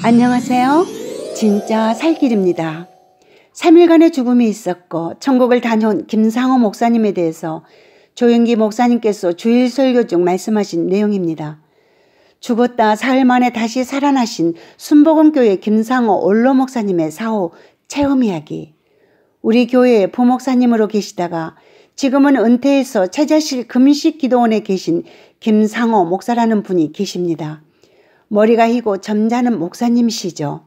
안녕하세요. 진짜 살길입니다. 3일간의 죽음이 있었고 천국을 다녀온 김상호 목사님에 대해서 조영기 목사님께서 주일 설교 중 말씀하신 내용입니다. 죽었다 사흘 만에 다시 살아나신 순복음교회 김상호 원로 목사님의 사후 체험 이야기. 우리 교회의 부목사님으로 계시다가 지금은 은퇴해서 찾아실 금식 기도원에 계신 김상호 목사라는 분이 계십니다. 머리가 희고 점잖은 목사님이시죠.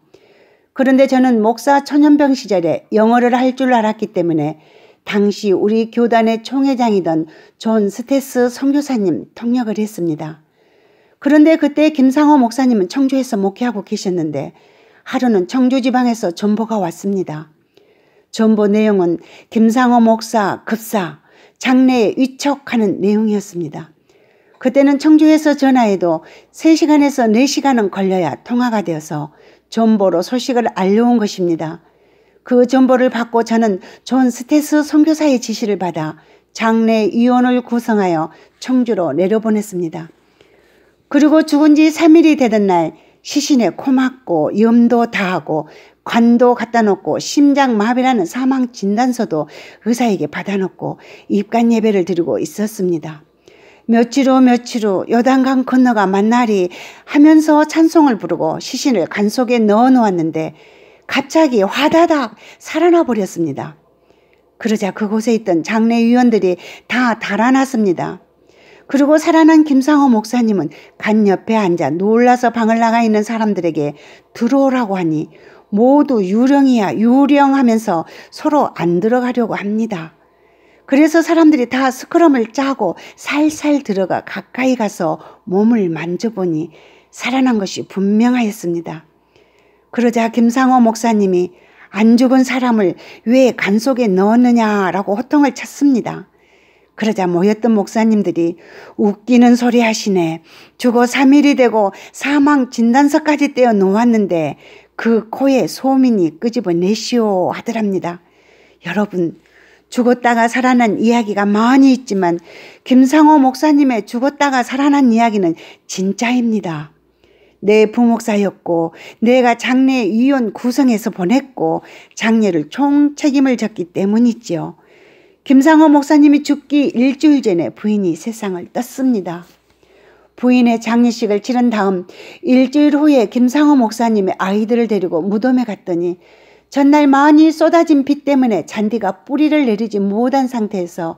그런데 저는 목사 천연병 시절에 영어를 할 줄 알았기 때문에 당시 우리 교단의 총회장이던 존 스테스 성교사님 통역을 했습니다. 그런데 그때 김상호 목사님은 청주에서 목회하고 계셨는데 하루는 청주 지방에서 전보가 왔습니다. 전보 내용은 김상호 목사 급사 장례에 위촉하는 내용이었습니다. 그때는 청주에서 전화해도 3시간에서 4시간은 걸려야 통화가 되어서 전보로 소식을 알려온 것입니다. 그 전보를 받고 저는 존 스테스 선교사의 지시를 받아 장례위원을 구성하여 청주로 내려보냈습니다. 그리고 죽은 지 3일이 되던 날 시신에 코 막고 염도 다 하고 관도 갖다 놓고 심장마비라는 사망 진단서도 의사에게 받아 놓고 입간 예배를 드리고 있었습니다. 며칠 후 며칠 후 여단강 건너가 만나리 하면서 찬송을 부르고 시신을 간 속에 넣어 놓았는데 갑자기 화다닥 살아나 버렸습니다. 그러자 그곳에 있던 장례위원들이 다 달아났습니다. 그리고 살아난 김상호 목사님은 간 옆에 앉아 놀라서 방을 나가 있는 사람들에게 들어오라고 하니 모두 유령이야 유령하면서 서로 안 들어가려고 합니다. 그래서 사람들이 다 스크럼을 짜고 살살 들어가 가까이 가서 몸을 만져보니 살아난 것이 분명하였습니다. 그러자 김상호 목사님이 안 죽은 사람을 왜 간 속에 넣었느냐라고 호통을 쳤습니다. 그러자 모였던 목사님들이 웃기는 소리 하시네. 죽어 3일이 되고 사망 진단서까지 떼어 놓았는데 그 코에 소민이 끄집어 내시오 하더랍니다. 여러분, 죽었다가 살아난 이야기가 많이 있지만 김상호 목사님의 죽었다가 살아난 이야기는 진짜입니다. 내 부목사였고 내가 장례 위원 구성에서 보냈고 장례를 총 책임을 졌기 때문이지요. 김상호 목사님이 죽기 일주일 전에 부인이 세상을 떴습니다. 부인의 장례식을 치른 다음 일주일 후에 김상호 목사님의 아이들을 데리고 무덤에 갔더니 전날 많이 쏟아진 비 때문에 잔디가 뿌리를 내리지 못한 상태에서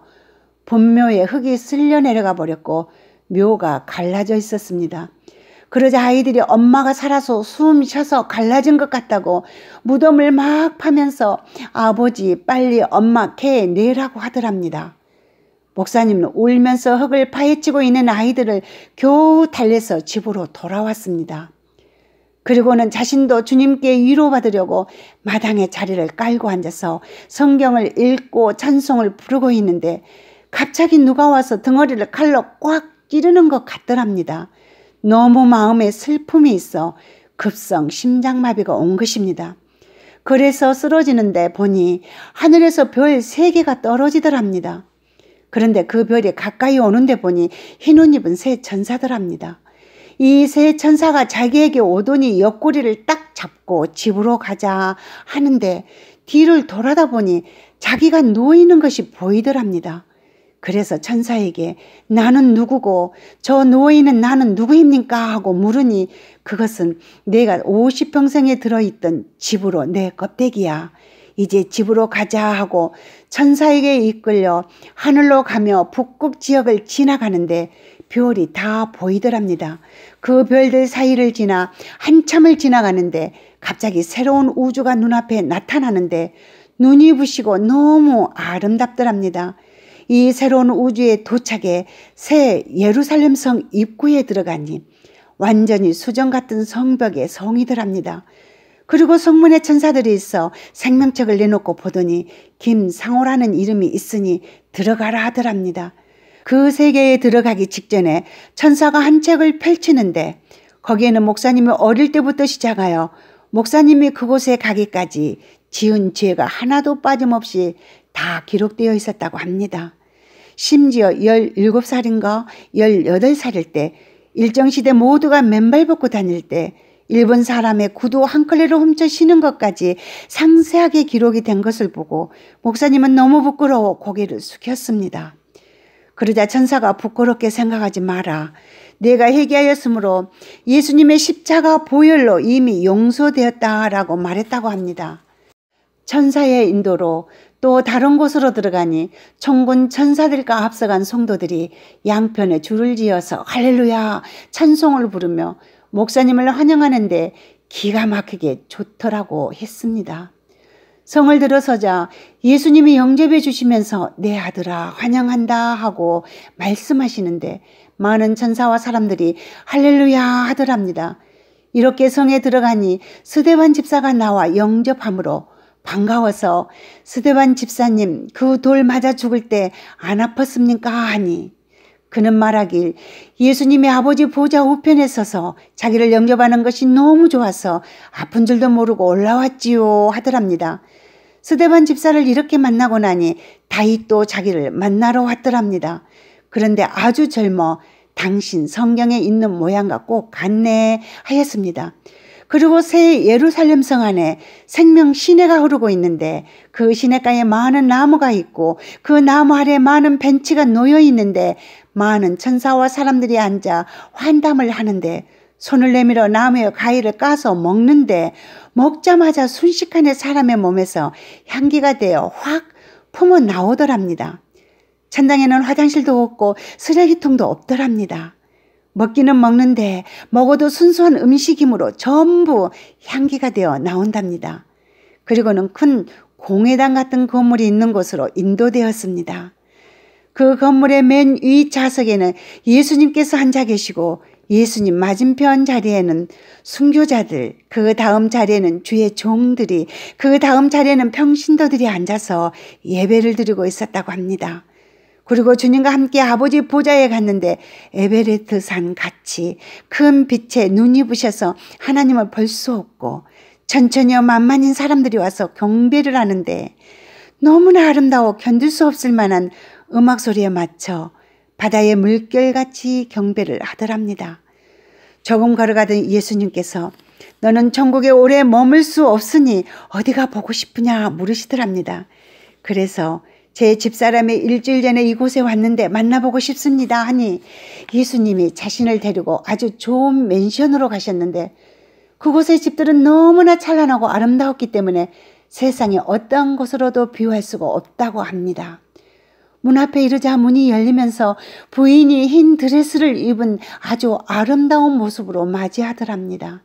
본묘의 흙이 쓸려 내려가 버렸고 묘가 갈라져 있었습니다. 그러자 아이들이 엄마가 살아서 숨 쉬어서 갈라진 것 같다고 무덤을 막 파면서 아버지 빨리 엄마 개 내라고 하더랍니다. 목사님은 울면서 흙을 파헤치고 있는 아이들을 겨우 달래서 집으로 돌아왔습니다. 그리고는 자신도 주님께 위로받으려고 마당에 자리를 깔고 앉아서 성경을 읽고 찬송을 부르고 있는데 갑자기 누가 와서 등허리를 칼로 꽉 찌르는 것 같더랍니다. 너무 마음에 슬픔이 있어 급성 심장마비가 온 것입니다. 그래서 쓰러지는데 보니 하늘에서 별 세 개가 떨어지더랍니다. 그런데 그 별이 가까이 오는데 보니 흰 옷 입은 새 전사더랍니다. 이세 천사가 자기에게 오더니 옆구리를 딱 잡고 집으로 가자 하는데 뒤를 돌아다 보니 자기가 누워 있는 것이 보이더랍니다. 그래서 천사에게 나는 누구고 저 누워있는 나는 누구입니까? 하고 물으니 그것은 내가 50평생에 들어있던 집으로 내 껍데기야. 이제 집으로 가자 하고 천사에게 이끌려 하늘로 가며 북극 지역을 지나가는데 별이 다 보이더랍니다. 그 별들 사이를 지나 한참을 지나가는데 갑자기 새로운 우주가 눈앞에 나타나는데 눈이 부시고 너무 아름답더랍니다. 이 새로운 우주에 도착해 새 예루살렘성 입구에 들어가니 완전히 수정 같은 성벽의 성이더랍니다. 그리고 성문의 천사들이 있어 생명책을 내놓고 보더니 김상호라는 이름이 있으니 들어가라 하더랍니다. 그 세계에 들어가기 직전에 천사가 한 책을 펼치는데 거기에는 목사님이 어릴 때부터 시작하여 목사님이 그곳에 가기까지 지은 죄가 하나도 빠짐없이 다 기록되어 있었다고 합니다. 심지어 17살인가 18살일 때 일정시대 모두가 맨발 벗고 다닐 때 일본 사람의 구두 한 컬레를 훔쳐 신은 것까지 상세하게 기록이 된 것을 보고 목사님은 너무 부끄러워 고개를 숙였습니다. 그러자 천사가 부끄럽게 생각하지 마라. 내가 회개하였으므로 예수님의 십자가 보혈로 이미 용서되었다라고 말했다고 합니다. 천사의 인도로 또 다른 곳으로 들어가니 총군 천사들과 앞서간 성도들이 양편에 줄을 지어서 할렐루야 찬송을 부르며 목사님을 환영하는데 기가 막히게 좋더라고 했습니다. 성을 들어서자 예수님이 영접해 주시면서 내 아들아 환영한다 하고 말씀하시는데 많은 천사와 사람들이 할렐루야 하더랍니다. 이렇게 성에 들어가니 스데반 집사가 나와 영접함으로 반가워서 스데반 집사님 그 돌 맞아 죽을 때 안 아팠습니까 하니 그는 말하길 예수님의 아버지 보좌 우편에 서서 자기를 영접하는 것이 너무 좋아서 아픈 줄도 모르고 올라왔지요 하더랍니다. 스데반 집사를 이렇게 만나고 나니 다윗도 자기를 만나러 왔더랍니다. 그런데 아주 젊어 당신 성경에 있는 모양과 꼭 같네 하였습니다. 그리고 새 예루살렘 성 안에 생명 시내가 흐르고 있는데 그 시내가에 많은 나무가 있고 그 나무 아래 많은 벤치가 놓여 있는데 많은 천사와 사람들이 앉아 환담을 하는데 손을 내밀어 나무의 가위를 까서 먹는데 먹자마자 순식간에 사람의 몸에서 향기가 되어 확 품어 나오더랍니다. 천당에는 화장실도 없고 쓰레기통도 없더랍니다. 먹기는 먹는데 먹어도 순수한 음식이므로 전부 향기가 되어 나온답니다. 그리고는 큰 공회당 같은 건물이 있는 곳으로 인도되었습니다. 그 건물의 맨 위 좌석에는 예수님께서 앉아 계시고 예수님 맞은편 자리에는 순교자들, 그 다음 자리에는 주의 종들이, 그 다음 자리에는 평신도들이 앉아서 예배를 드리고 있었다고 합니다. 그리고 주님과 함께 아버지 보좌에 갔는데 에베레트 산 같이 큰 빛에 눈이 부셔서 하나님을 볼 수 없고 천천히 만만인 사람들이 와서 경배를 하는데 너무나 아름다워 견딜 수 없을 만한 음악 소리에 맞춰 바다의 물결같이 경배를 하더랍니다. 저금 걸어가던 예수님께서 너는 천국에 오래 머물 수 없으니 어디가 보고 싶으냐 물으시더랍니다. 그래서 제 집사람이 일주일 전에 이곳에 왔는데 만나보고 싶습니다 하니 예수님이 자신을 데리고 아주 좋은 맨션으로 가셨는데 그곳의 집들은 너무나 찬란하고 아름다웠기 때문에 세상에 어떤 곳으로도 비유할 수가 없다고 합니다. 문 앞에 이르자 문이 열리면서 부인이 흰 드레스를 입은 아주 아름다운 모습으로 맞이하더랍니다.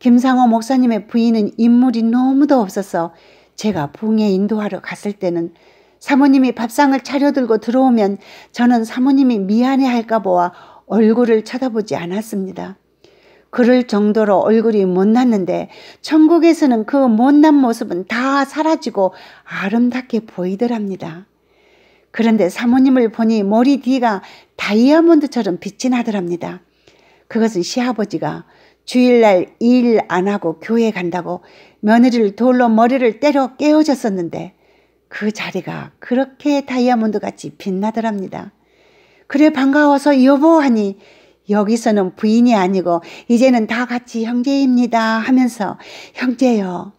김상호 목사님의 부인은 인물이 너무도 없어서 제가 붕에 인도하러 갔을 때는 사모님이 밥상을 차려들고 들어오면 저는 사모님이 미안해할까 보아 얼굴을 쳐다보지 않았습니다. 그럴 정도로 얼굴이 못났는데 천국에서는 그 못난 모습은 다 사라지고 아름답게 보이더랍니다. 그런데 사모님을 보니 머리 뒤가 다이아몬드처럼 빛이 나더랍니다. 그것은 시아버지가 주일날 일 안 하고 교회 간다고 며느리를 돌로 머리를 때려 깨워줬었는데 그 자리가 그렇게 다이아몬드 같이 빛나더랍니다. 그래 반가워서 여보 하니 여기서는 부인이 아니고 이제는 다 같이 형제입니다 하면서 형제요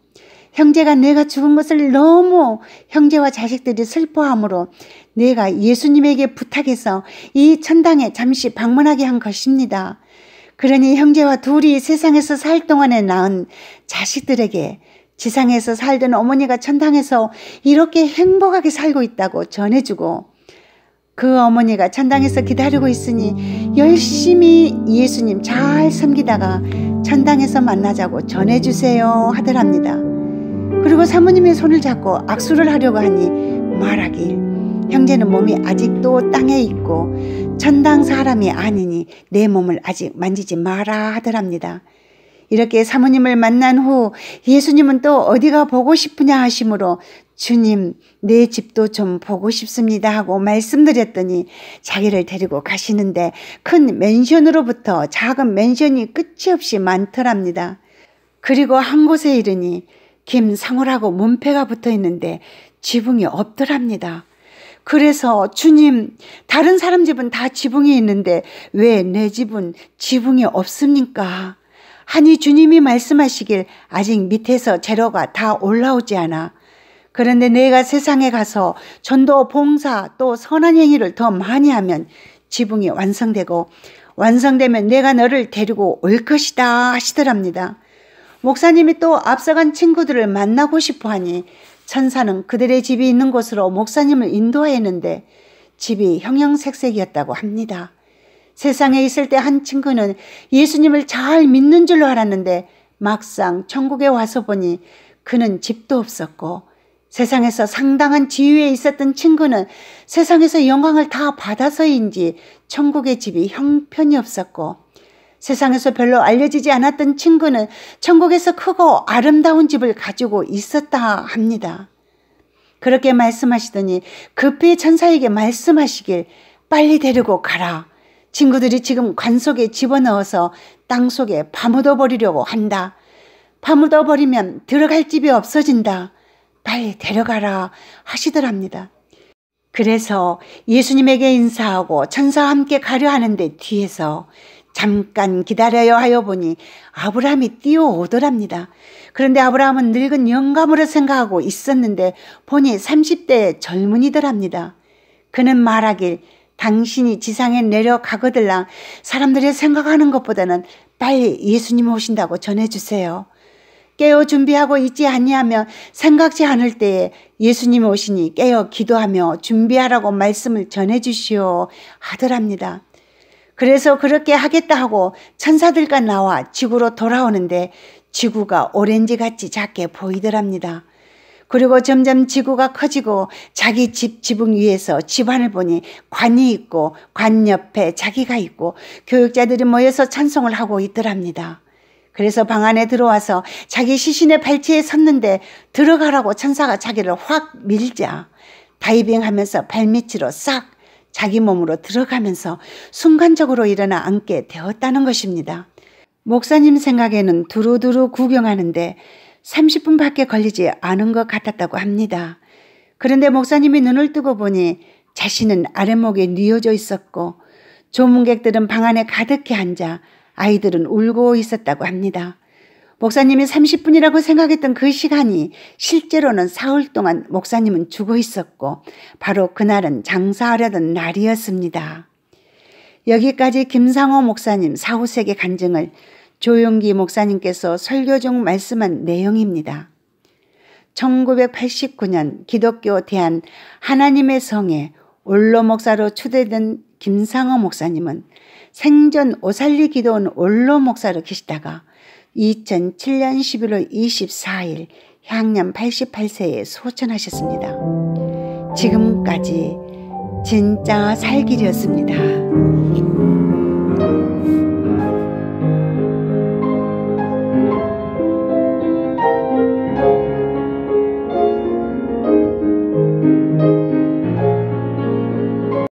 형제가 내가 죽은 것을 너무 형제와 자식들이 슬퍼함으로 내가 예수님에게 부탁해서 이 천당에 잠시 방문하게 한 것입니다. 그러니 형제와 둘이 세상에서 살 동안에 낳은 자식들에게 지상에서 살던 어머니가 천당에서 이렇게 행복하게 살고 있다고 전해주고 그 어머니가 천당에서 기다리고 있으니 열심히 예수님 잘 섬기다가 천당에서 만나자고 전해주세요 하더랍니다. 그리고 사모님의 손을 잡고 악수를 하려고 하니 말하길 형제는 몸이 아직도 땅에 있고 천당 사람이 아니니 내 몸을 아직 만지지 마라 하더랍니다. 이렇게 사모님을 만난 후 예수님은 또 어디가 보고 싶으냐 하시므로 주님 내 집도 좀 보고 싶습니다 하고 말씀드렸더니 자기를 데리고 가시는데 큰 맨션으로부터 작은 맨션이 끝이 없이 많더랍니다. 그리고 한 곳에 이르니 김상우라고 문패가 붙어 있는데 지붕이 없더랍니다. 그래서 주님, 다른 사람 집은 다 지붕이 있는데 왜 내 집은 지붕이 없습니까? 하니 주님이 말씀하시길 아직 밑에서 재료가 다 올라오지 않아. 그런데 내가 세상에 가서 전도 봉사 또 선한 행위를 더 많이 하면 지붕이 완성되고 완성되면 내가 너를 데리고 올 것이다 하시더랍니다. 목사님이 또 앞서간 친구들을 만나고 싶어 하니 천사는 그들의 집이 있는 곳으로 목사님을 인도하였는데 집이 형형색색이었다고 합니다. 세상에 있을 때 한 친구는 예수님을 잘 믿는 줄로 알았는데 막상 천국에 와서 보니 그는 집도 없었고 세상에서 상당한 지위에 있었던 친구는 세상에서 영광을 다 받아서인지 천국의 집이 형편이 없었고 세상에서 별로 알려지지 않았던 친구는 천국에서 크고 아름다운 집을 가지고 있었다 합니다. 그렇게 말씀하시더니 급히 천사에게 말씀하시길 빨리 데리고 가라. 친구들이 지금 관 속에 집어넣어서 땅 속에 파묻어 버리려고 한다. 파묻어 버리면 들어갈 집이 없어진다. 빨리 데려가라 하시더랍니다. 그래서 예수님에게 인사하고 천사와 함께 가려 하는데 뒤에서 잠깐 기다려요 하여 보니 아브라함이 뛰어오더랍니다. 그런데 아브라함은 늙은 영감으로 생각하고 있었는데 보니 30대의 젊은이더랍니다. 그는 말하길 당신이 지상에 내려가거들라 사람들이 생각하는 것보다는 빨리 예수님 오신다고 전해주세요. 깨어 준비하고 있지 아니하면 생각지 않을 때에 예수님 오시니 깨어 기도하며 준비하라고 말씀을 전해주시오 하더랍니다. 그래서 그렇게 하겠다 하고 천사들과 나와 지구로 돌아오는데 지구가 오렌지같이 작게 보이더랍니다. 그리고 점점 지구가 커지고 자기 집 지붕 위에서 집안을 보니 관이 있고 관 옆에 자기가 있고 교육자들이 모여서 찬송을 하고 있더랍니다. 그래서 방 안에 들어와서 자기 시신의 발치에 섰는데 들어가라고 천사가 자기를 확 밀자 다이빙하면서 발밑으로 싹 자기 몸으로 들어가면서 순간적으로 일어나 앉게 되었다는 것입니다. 목사님 생각에는 두루두루 구경하는데 30분 밖에 걸리지 않은 것 같았다고 합니다. 그런데 목사님이 눈을 뜨고 보니 자신은 아랫목에 뉘어져 있었고 조문객들은 방 안에 가득히 앉아 아이들은 울고 있었다고 합니다. 목사님이 30분이라고 생각했던 그 시간이 실제로는 사흘 동안 목사님은 죽어 있었고 바로 그날은 장사하려던 날이었습니다. 여기까지 김상호 목사님 사후세계 간증을 조용기 목사님께서 설교 중 말씀한 내용입니다. 1989년 기독교 대한 하나님의 성에 올로 목사로 초대된 김상호 목사님은 생전 오살리 기도원 원로 목사로 계시다가 2007년 11월 24일 향년 88세에 소천하셨습니다. 지금까지 진짜 살길이었습니다.